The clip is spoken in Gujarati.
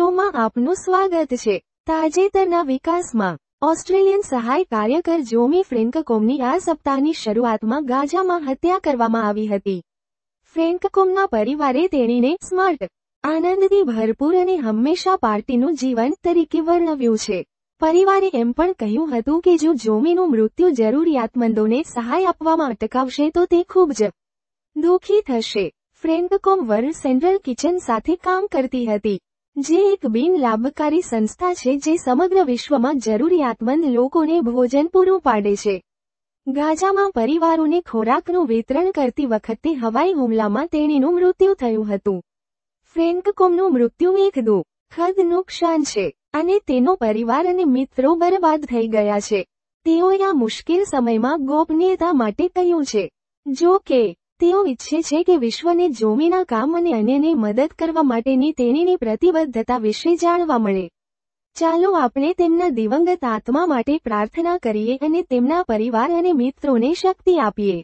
શોમાં આપનું સ્વાગત છે તાજેતરના વિકાસમાં ઓસ્ટ્રેલિયન સહાય કાર્યકર જોમી ફ્રેન્કકોમની આ સપ્તાહની શરૂઆતમાં ગાજામાં હત્યા કરવામાં આવી હતી ફ્રેન્કકોમના પરિવારે તેણીને સ્માર્ટ આનંદથી ભરપૂર અને હંમેશા પાર્ટીનું જીવન તરીકે વર્ણવ્યું છે પરિવારે એમ પણ કહ્યું હતું કે જો જોમીનું મૃત્યુ જરૂરિયાતમંદોને સહાય આપવામાં અટકાવશે તો તે ખૂબ જ દુઃખી થશે ફ્રેન્કકોમ વર્લ્ડ સેન્ટ્રલ કિચન સાથે કામ કરતી હતી જે એક બિન લાભકારી સંસ્થા છે જે સમગ્ર વિશ્વમાં જરૂરિયાતમંદ લોકોને ભોજન પૂરું પાડે છે ગાઝામાં પરિવારોને ખોરાકનું વિતરણ કરતી વખતે હવાઈ હુમલામાં તેણીનું મૃત્યુ થયું હતું ફ્રેન્કકોમનું મૃત્યુ એક દુ ખદ નુકસાન છે અને તેનો પરિવાર અને મિત્રો બરબાદ થઈ ગયા છે તેઓએ આ મુશ્કેલ સમયમાં ગોપનીયતા માટે કહ્યું છે જો કે તેઓ ઈચ્છે છે કે વિશ્વને જોમીના કામ અને અન્યને મદદ કરવા માટેની તેણીની પ્રતિબદ્ધતા વિશે જાણવા મળે ચાલો આપણે તેમના દિવંગત આત્મા માટે પ્રાર્થના કરીએ અને તેમના પરિવાર અને મિત્રોને શક્તિ આપીએ